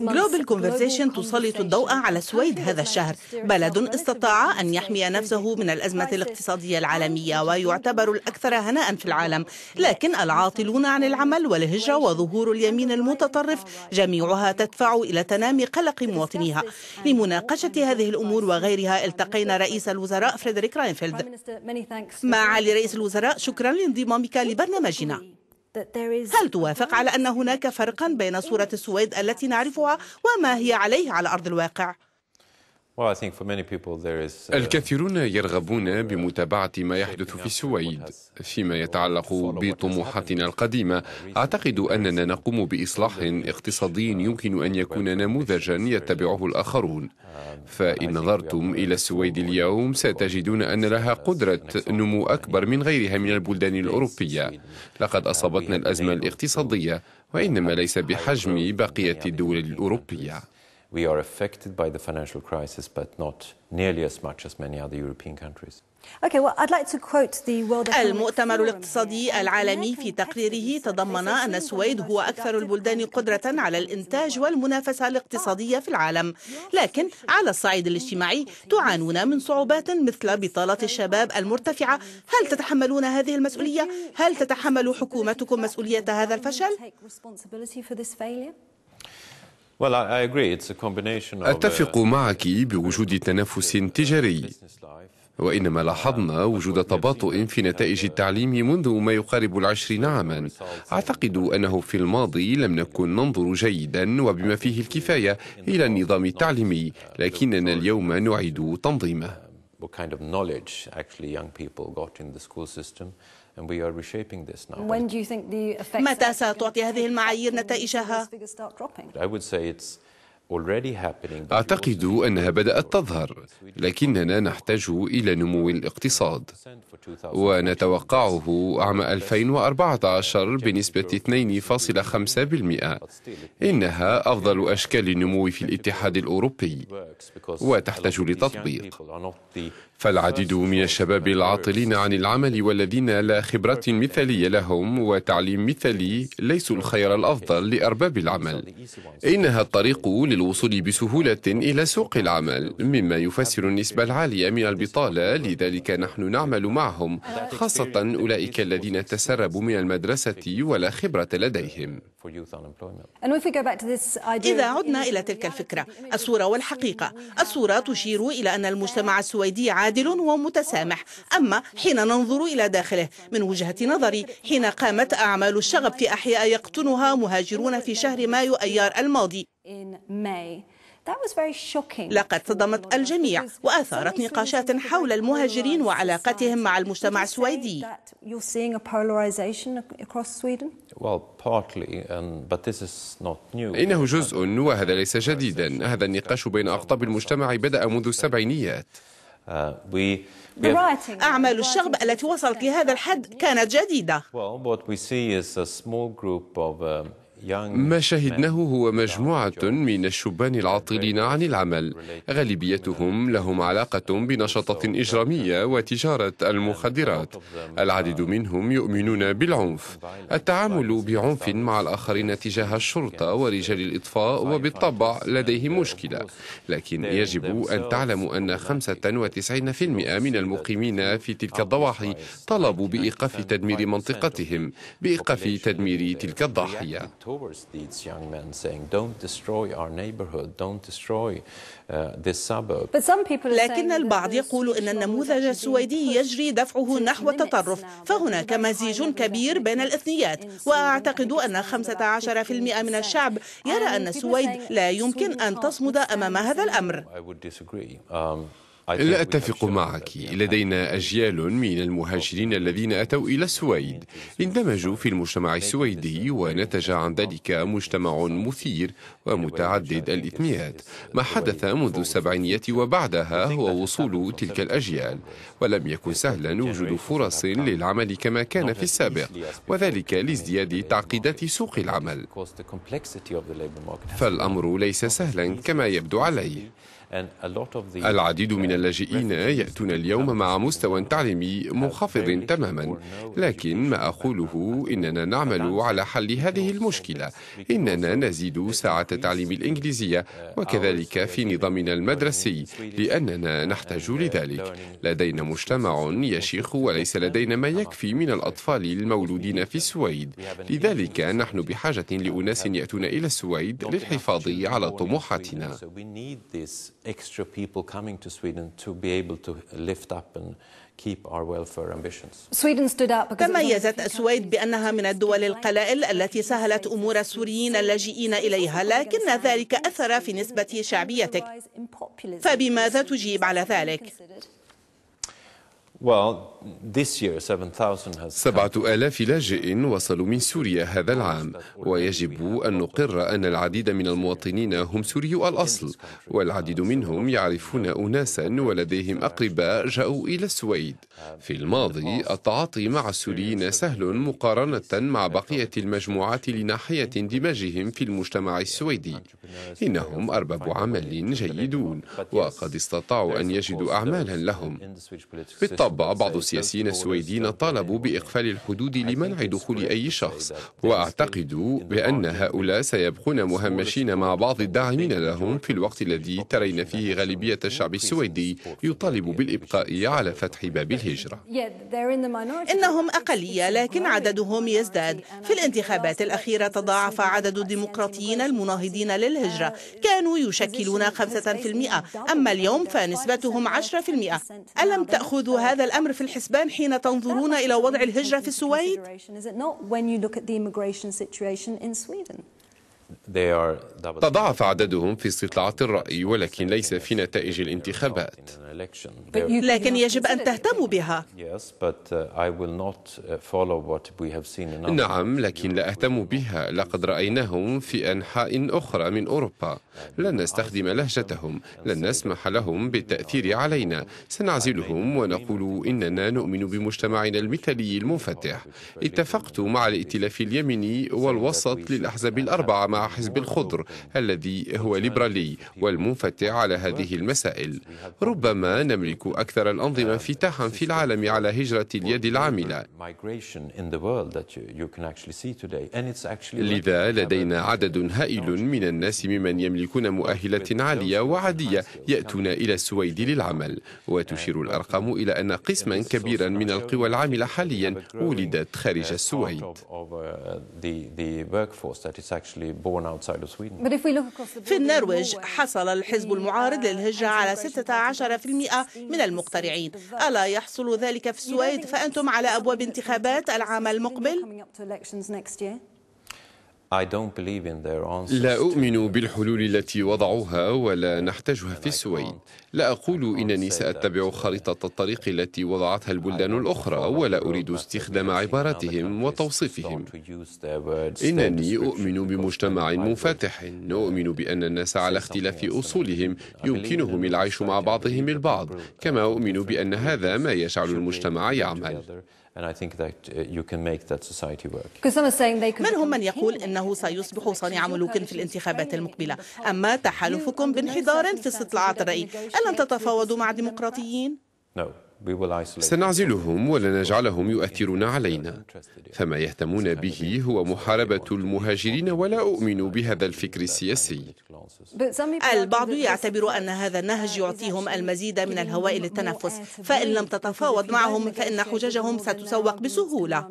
جلوبال كونفرسيشن تسلط الضوء على السويد هذا الشهر بلد استطاع أن يحمي نفسه من الأزمة الاقتصادية العالمية ويعتبر الأكثر هناء في العالم لكن العاطلون عن العمل والهجرة وظهور اليمين المتطرف جميعها تدفع إلى تنامي قلق مواطنيها لمناقشة هذه الأمور وغيرها التقينا رئيس الوزراء فريدريك راينفيلد معالي رئيس الوزراء شكرا لانضمامك لبرنامجنا هل توافق على أن هناك فرقا بين صورة السويد التي نعرفها وما هي عليه على أرض الواقع؟ Uh, الكثيرون يرغبون بمتابعة ما يحدث في السويد فيما يتعلق بطموحاتنا القديمة أعتقد أننا نقوم بإصلاح اقتصادي يمكن أن يكون نموذجا يتبعه الآخرون فإن نظرتم إلى السويد اليوم ستجدون أن لها قدرة نمو أكبر من غيرها من البلدان الأوروبية لقد أصابتنا الأزمة الاقتصادية وإنما ليس بحجم بقية الدول الأوروبية we are affected by the financial crisis, but not nearly as much as many other European countries. Okay, well, I'd like to quote the World المؤتمر الاقتصادي العالمي في تقريره تضمن أن السويد هو أكثر البلدان قدرة على الإنتاج والمنافسة الاقتصادية في العالم لكن على الصعيد الاجتماعي تعانون من صعوبات مثل بطالة الشباب المرتفعة هل تتحملون هذه المسؤولية؟ هل تتحمل حكومتكم مسؤولية هذا الفشل؟ أتفق uh, معك بوجود تنافس تجاري وإنما لاحظنا وجود تباطؤ في نتائج التعليم منذ ما يقارب العشرين عاما أعتقد أنه في الماضي لم نكن ننظر جيدا وبما فيه الكفاية إلى النظام التعليمي لكننا اليوم نعيد تنظيمه متى ستعطي هذه المعايير نتائجها؟ أعتقد أنها بدأت تظهر، لكننا نحتاج إلى نمو الاقتصاد، ونتوقعه عام 2014 بنسبة 2.5%. إنها أفضل أشكال النمو في الاتحاد الأوروبي، وتحتاج لتطبيق. فالعديد من الشباب العاطلين عن العمل والذين لا خبرة مثالية لهم وتعليم مثالي ليسوا الخيار الأفضل لأرباب العمل إنها الطريق للوصول بسهولة إلى سوق العمل مما يفسر النسبة العالية من البطالة لذلك نحن نعمل معهم خاصة أولئك الذين تسربوا من المدرسة ولا خبرة لديهم إذا عدنا إلى تلك الفكرة الصورة والحقيقة الصورة تشير إلى أن المجتمع السويدي عادل ومتسامح أما حين ننظر إلى داخله من وجهة نظري حين قامت أعمال الشغب في أحياء يقطنها مهاجرون في شهر مايو أيار الماضي لقد صدمت الجميع وأثارت نقاشات حول المهاجرين وعلاقتهم مع المجتمع السويدي إنه جزء وهذا ليس جديدا هذا النقاش بين أقطاب المجتمع بدأ منذ السبعينيات أعمال الشغب التي وصلت لهذا الحد كانت جديدة. ما شاهدناه هو مجموعة من الشبان العاطلين عن العمل غالبيتهم لهم علاقة بنشاطات uh, إجرامية uh, وتجارة المخدرات العديد منهم يؤمنون بالعنف التعامل بعنف مع الآخرين تجاه الشرطة ورجال الإطفاء وبالطبع لديهم uh, مشكلة لكن يجب أن تعلموا أن 95% من المقيمين في تلك الضواحي طلبوا بإيقاف تدمير منطقتهم بإيقاف تدمير تلك الضاحية towards these young men, saying, don't destroy our neighborhood, don't destroy uh, this suburb. But some people لكن البعض يقول إن النموذج السويدي يجري دفعه نحو التطرف، فهناك مزيج كبير بين الاثنيات، وأعتقد أن 15% من الشعب يرى أن السويد لا يمكن أن تصمد أمام هذا الأمر. لا أتفق معك لدينا أجيال من المهاجرين الذين أتوا إلى السويد اندمجوا في المجتمع السويدي ونتج عن ذلك مجتمع مثير ومتعدد الإثنيات ما حدث منذ السبعينيات وبعدها هو وصول تلك الأجيال ولم يكن سهلا وجود فرص للعمل كما كان في السابق وذلك لازدياد تعقيدات سوق العمل فالأمر ليس سهلا كما يبدو عليه العديد من uh, اللاجئين يأتون اليوم مع مستوى تعليمي منخفض تماما لكن ما أقوله إننا نعمل على حل هذه المشكلة إننا نزيد ساعة تعليم uh, الإنجليزية وكذلك في نظامنا uh, المدرسي لأننا نحتاج لذلك لدينا مجتمع يشيخ وليس لدينا ما يكفي من الأطفال المولودين في السويد لذلك نحن بحاجة لأناس يأتون إلى السويد للحفاظ على طموحاتنا extra people coming to Sweden to be able to lift up and keep our welfare ambitions. Sweden stood because تميزت السويد بأنها من الدول القلائل التي سهلت أمور السوريين اللاجئين إليها لكن ذلك أثر في نسبة شعبيتك فبماذا تجيب على ذلك؟ سبعة آلاف لاجئ وصلوا من سوريا هذا العام ويجب أن نقر أن العديد من المواطنين هم سوريو الأصل والعديد منهم يعرفون أناسا ولديهم أقرباء جاءوا إلى السويد في الماضي التعاطي مع السوريين سهل مقارنة مع بقية المجموعات لناحية اندماجهم في المجتمع السويدي إنهم أرباب عمل جيدون وقد استطاعوا أن يجدوا أعمالا لهم بالطبع الصب بعض السياسيين السويديين طالبوا بإقفال الحدود لمنع دخول أي شخص وأعتقد بأن هؤلاء سيبقون مهمشين مع بعض الداعمين لهم في الوقت الذي ترين فيه غالبية الشعب السويدي يطالب بالإبقاء على فتح باب الهجرة إنهم أقلية لكن عددهم يزداد في الانتخابات الأخيرة تضاعف عدد الديمقراطيين المناهضين للهجرة كانوا يشكلون 5% أما اليوم فنسبتهم 10% ألم تأخذوا هذا هذا الأمر في الحسبان حين تنظرون إلى وضع الهجرة في السويد؟ تضاعف عددهم في استطلاعات الرأي ولكن ليس في نتائج الانتخابات لكن يجب أن تهتموا بها uh, uh, نعم لكن لا أهتم بها لقد رأيناهم في أنحاء أخرى من أوروبا لن نستخدم لهجتهم لن نسمح لهم بالتأثير علينا سنعزلهم ونقول إننا نؤمن بمجتمعنا المثالي المنفتح اتفقت مع الائتلاف اليمني والوسط للأحزاب الأربعة مع حزب الخضر الذي هو ليبرالي والمنفتح على هذه المسائل ربما نملك أكثر الأنظمة انفتاحا في العالم على هجرة اليد العاملة لذا لدينا عدد هائل من الناس ممن يملكون مؤهلات عالية وعادية يأتون إلى السويد للعمل وتشير الأرقام إلى أن قسما كبيرا من القوى العاملة حاليا ولدت خارج السويد uh, في النرويج حصل الحزب المعارض للهجرة على 16% من المقترعين ألا يحصل ذلك في السويد فأنتم على أبواب انتخابات العام المقبل؟ لا أؤمن بالحلول التي وضعوها ولا نحتاجها في السويد لا أقول إنني سأتبع خريطة الطريق التي وضعتها البلدان الأخرى ولا أريد استخدام عباراتهم وتوصيفهم إنني أؤمن بمجتمع منفتح نؤمن بأن الناس على اختلاف أصولهم يمكنهم العيش مع بعضهم البعض كما أؤمن بأن هذا ما يجعل المجتمع يعمل من هم من يقول إنه سيصبح صانع ملوك في الانتخابات المقبلة أما تحالفكم بانحدار في استطلاعات الرأي ألن تتفاوضوا مع ديمقراطيين؟ No. سنعزلهم ولنجعلهم يؤثرون علينا فما يهتمون به هو محاربة المهاجرين ولا أؤمن بهذا الفكر السياسي البعض يعتبر أن هذا النهج يعطيهم المزيد من الهواء للتنفس فإن لم تتفاوض معهم فإن حججهم ستسوق بسهولة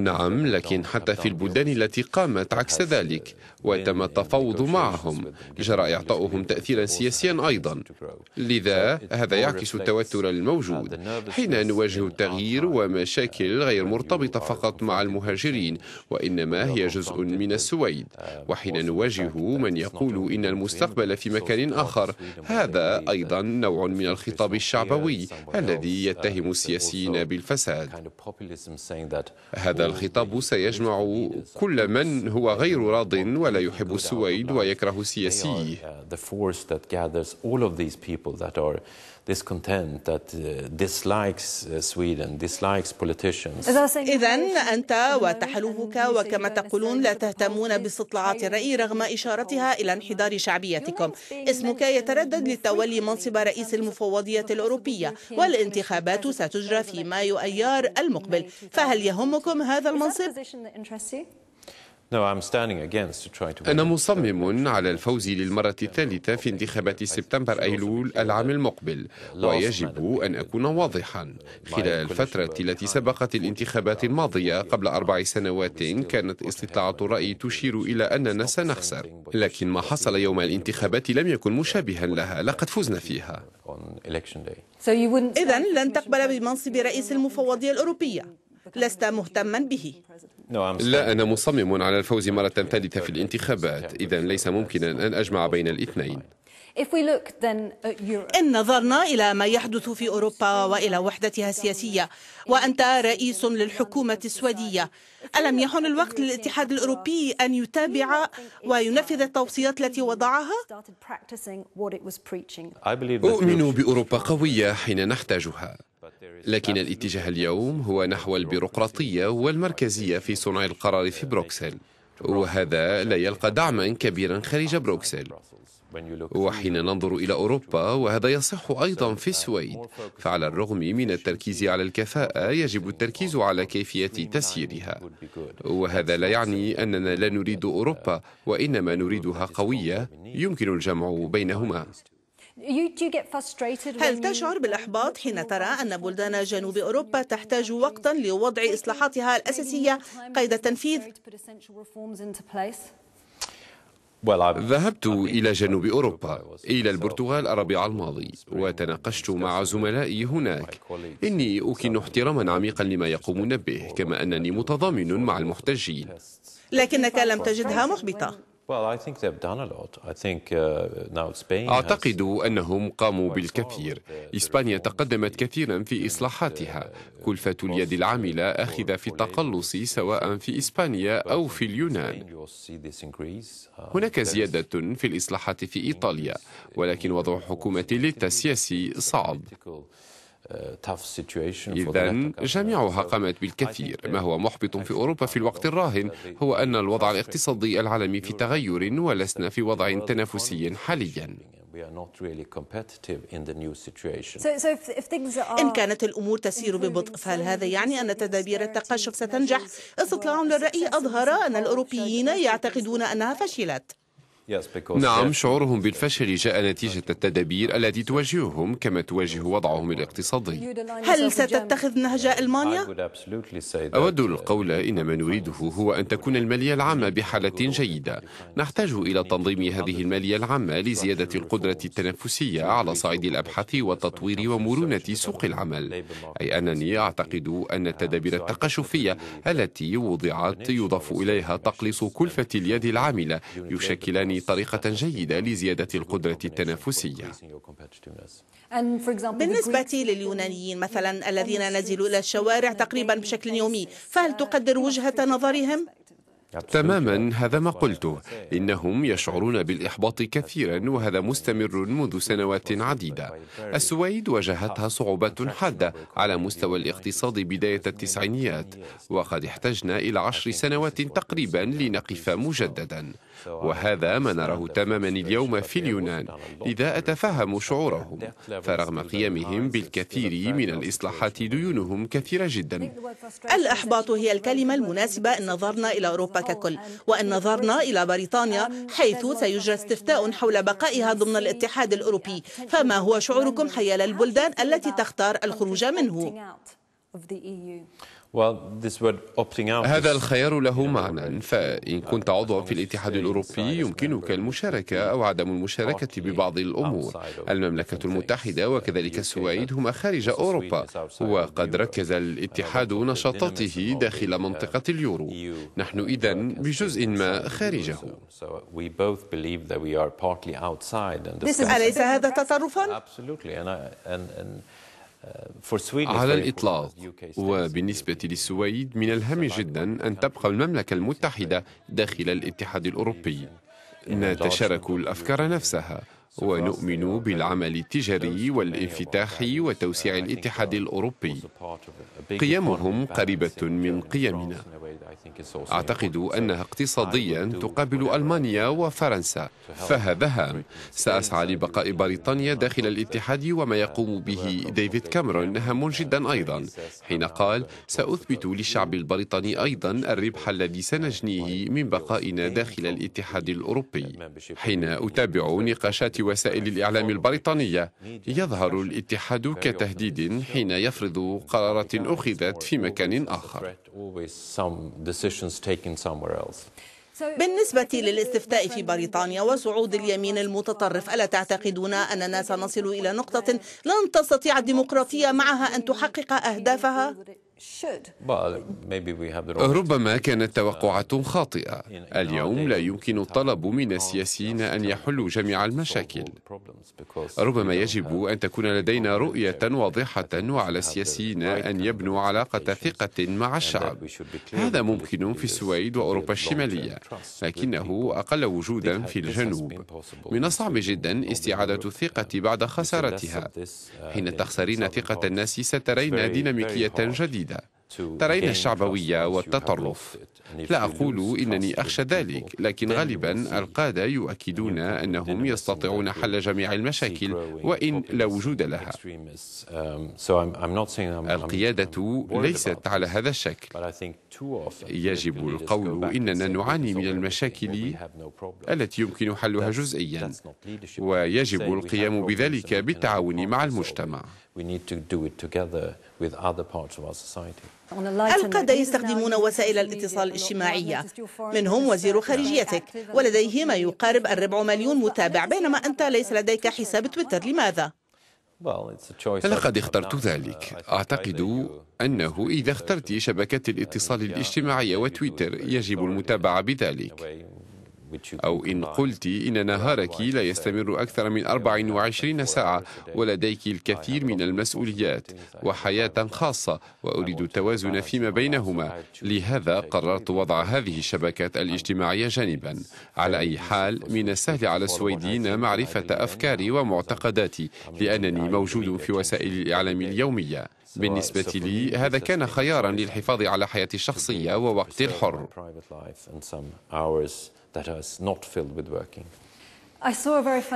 نعم لكن حتى في البلدان التي قامت عكس ذلك وتم التفاوض معهم جرى إعطاؤهم تأثيرا سياسيا أيضا لذا هذا يعكس التوتر الموجود حين نواجه التغيير ومشاكل غير مرتبطة فقط مع المهاجرين وإنما هي جزء من السويد uh, وحين نواجه من يقول إن المستقبل في مكان آخر هذا أيضا uh, نوع من الخطاب الشعبوي الذي uh, يتهم السياسيين بالفساد هذا الخطاب سيجمع كل من هو غير راض ولا يحب السويد ويكره السياسي discontent that uh, dislikes uh, Sweden, dislikes politicians. إذا أنت وتحالفك وكما تقولون لا تهتمون باستطلاعات الرأي رغم إشارتها إلى انحدار شعبيتكم. اسمك يتردد لتولي منصب رئيس المفوضية الأوروبية والانتخابات ستجرى في مايو أيار المقبل فهل يهمكم هذا المنصب؟ أنا مصمم على الفوز للمرة الثالثة في انتخابات سبتمبر أيلول العام المقبل ويجب أن أكون واضحا خلال الفترة التي سبقت الانتخابات الماضية قبل أربع سنوات كانت استطلاعات الرأي تشير إلى أننا سنخسر لكن ما حصل يوم الانتخابات لم يكن مشابها لها لقد فزنا فيها إذا لن تقبل بمنصب رئيس المفوضية الأوروبية لست مهتما به نعم، لا أنا مصمم على الفوز مرة ثالثة في الانتخابات إذا ليس ممكنا أن أجمع بين الاثنين إن نظرنا إلى ما يحدث في أوروبا وإلى وحدتها السياسية وأنت رئيس للحكومة السويدية ألم يحن الوقت للاتحاد الأوروبي أن يتابع وينفذ التوصيات التي وضعها؟ أؤمن بأوروبا قوية حين نحتاجها لكن الاتجاه اليوم هو نحو البيروقراطية والمركزية في صنع القرار في بروكسل وهذا لا يلقى دعما كبيرا خارج بروكسل وحين ننظر إلى أوروبا وهذا يصح أيضا في السويد فعلى الرغم من التركيز على الكفاءة يجب التركيز على كيفية تسييرها وهذا لا يعني أننا لا نريد أوروبا وإنما نريدها قوية يمكن الجمع بينهما هل تشعر بالإحباط حين ترى أن بلدان جنوب أوروبا تحتاج وقتا لوضع إصلاحاتها الأساسية قيد التنفيذ؟ ذهبت إلى جنوب أوروبا إلى البرتغال الربيع الماضي وتناقشت مع زملائي هناك إني أكن احتراما عميقا لما يقومون به كما أنني متضامن مع المحتجين لكنك لم تجدها محبطة أعتقد أنهم قاموا بالكثير. إسبانيا تقدمت كثيرا في uh, إصلاحاتها. Uh, كلفة اليد العاملة أخذ في التقلص سواء في إسبانيا أو في اليونان. Uh, هناك زيادة في الإصلاحات في إيطاليا، ولكن وضع حكومة ليتا السياسي صعب. إذا جميعها قامت بالكثير ما هو محبط في أوروبا في الوقت الراهن هو أن الوضع الاقتصادي العالمي في تغير ولسنا في وضع تنافسي حاليا إن كانت الأمور تسير ببطء فهل هذا يعني أن تدابير التقشف ستنجح؟ استطلاع للرأي أظهر أن الأوروبيين يعتقدون أنها فشلت نعم شعورهم بالفشل جاء نتيجة التدابير التي توجههم كما توجه وضعهم الاقتصادي هل ستتخذ نهج ألمانيا؟ أود uh, القول إن ما نريده هو أن تكون المالية العامة بحالة جيدة نحتاج إلى تنظيم هذه المالية العامة لزيادة القدرة التنافسية على صعيد الأبحاث والتطوير ومرونة سوق العمل أي أنني أعتقد أن التدابير التقشفية التي وضعت يضاف إليها تقليص كلفة اليد العاملة يشكلان طريقة جيدة لزيادة القدرة التنافسية بالنسبة لليونانيين مثلا الذين نزلوا إلى الشوارع تقريبا بشكل يومي فهل تقدر وجهة نظرهم؟ تماما هذا ما قلته انهم يشعرون بالاحباط كثيرا وهذا مستمر منذ سنوات عديده السويد واجهتها صعوبات حاده على مستوى الاقتصاد بدايه التسعينيات وقد احتجنا الى عشر سنوات تقريبا لنقف مجددا وهذا ما نراه تماما اليوم في اليونان لذا اتفهم شعورهم فرغم قيامهم بالكثير من الاصلاحات ديونهم كثيره جدا الاحباط هي الكلمه المناسبه ان نظرنا الى اوروبا ككل وإن نظرنا إلى بريطانيا حيث سيجرى استفتاء حول بقائها ضمن الاتحاد الأوروبي فما هو شعوركم حيال البلدان التي تختار الخروج منه؟ هذا الخيار له معنى فإن كنت عضوا في الاتحاد الأوروبي يمكنك المشاركة أو عدم المشاركة ببعض الأمور المملكة المتحدة وكذلك السويد هما خارج أوروبا وقد ركز الاتحاد نشاطاته داخل uh, منطقة اليورو e نحن إذا بجزء ما خارجه أليس هذا تطرفا؟ على الإطلاق وبالنسبة للسويد من الهام جدا أن تبقى المملكة المتحدة داخل الاتحاد الأوروبي نتشارك الأفكار نفسها ونؤمن بالعمل التجاري والانفتاح وتوسيع الاتحاد الأوروبي قيمهم قريبة من قيمنا أعتقد أنها اقتصاديا تقابل ألمانيا وفرنسا فهذا هام سأسعى لبقاء بريطانيا داخل الاتحاد وما يقوم به ديفيد كاميرون هام جدا أيضا حين قال سأثبت للشعب البريطاني أيضا الربح الذي سنجنيه من بقائنا داخل الاتحاد الأوروبي حين أتابع نقاشات وسائل الإعلام البريطانية يظهر الاتحاد كتهديد حين يفرض قرارات أخذت في مكان آخر بالنسبة للاستفتاء في بريطانيا وصعود اليمين المتطرف ألا تعتقدون أننا سنصل إلى نقطة لن تستطيع الديمقراطية معها أن تحقق أهدافها؟ ربما كانت توقعات uh, خاطئة اليوم لا يمكن الطلب من السياسيين أن يحلوا جميع المشاكل ربما يجب أن تكون لدينا رؤية واضحة وعلى السياسيين أن يبنوا علاقة ثقة مع الشعب هذا ممكن في السويد وأوروبا الشمالية لكنه أقل وجودا في الجنوب من الصعب جدا استعادة الثقة بعد خسارتها uh, حين تخسرين ثقة الناس سترين ديناميكية جديدة ترين الشعبوية والتطرف لا أقول إنني أخشى ذلك لكن غالبا القادة يؤكدون أنهم يستطيعون حل جميع المشاكل وإن لا وجود لها um, القيادة ليست على هذا الشكل يجب القول إننا نعاني من المشاكل التي يمكن حلها جزئيا ويجب القيام بذلك بالتعاون مع المجتمع القادة يستخدمون وسائل الاتصال الاجتماعية منهم وزير خارجيتك ولديه ما يقارب الربع مليون متابع بينما أنت ليس لديك حساب تويتر لماذا؟ لقد اخترت uh, ذلك أعتقد أنه إذا اخترت uh, شبكة الاتصال الاجتماعية وتويتر يجب المتابعة بذلك أو إن قلت إن نهارك لا يستمر أكثر من 24 ساعة ولديك الكثير من المسؤوليات وحياة خاصة وأريد التوازن فيما بينهما لهذا قررت وضع هذه الشبكات الاجتماعية جانبا على أي حال من السهل على السويديين معرفة أفكاري ومعتقداتي لأنني موجود في وسائل الإعلام اليومية uh, بالنسبة لي هذا كان خيارا للحفاظ على حياتي الشخصية ووقتي الحر. that is not filled with working.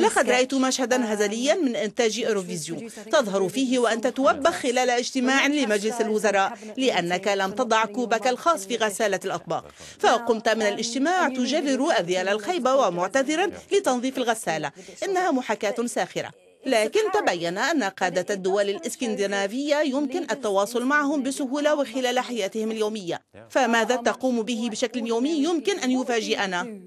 لقد رأيت مشهدا uh, هزليا من إنتاج إيروفيزيو تظهر فيه وأنت توبخ خلال اجتماع لمجلس الوزراء لأنك لم تضع كوبك الخاص في غسالة الأطباق فقمت من um, الاجتماع تجرر أذيال الخيبة ومعتذرا لتنظيف الغسالة إنها محاكاة ساخرة لكن تبين أن قادة الدول الإسكندنافية يمكن التواصل معهم بسهولة وخلال حياتهم اليومية فماذا تقوم به بشكل يومي يمكن أن يفاجئنا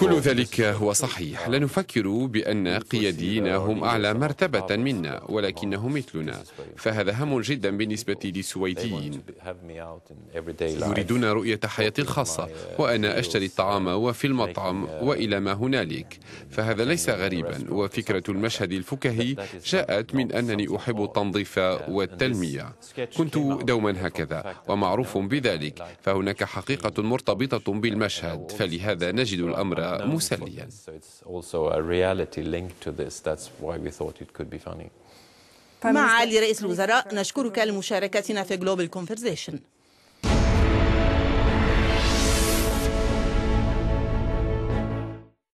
كل ذلك هو صحيح uh, لا نفكر بأن قياديين هم أعلى مرتبة منا ولكنهم مثلنا فهذا هم جدا بالنسبة للسويديين يريدون رؤية حياتي الخاصة uh, وأنا أشتري الطعام uh, وفي المطعم وإلى ما هنالك فهذا ليس غريبا وفكرة المشهد الفكاهي جاءت من أنني أحب التنظيف والتلمية كنت دوما هكذا ومعروف بذلك فهناك حقيقة مرتبطة بالمشهد فلي هذا نجد الأمر uh, مسليا طيب، مع علي رئيس الوزراء نشكرك لمشاركتنا في جلوبال كونفرزيشن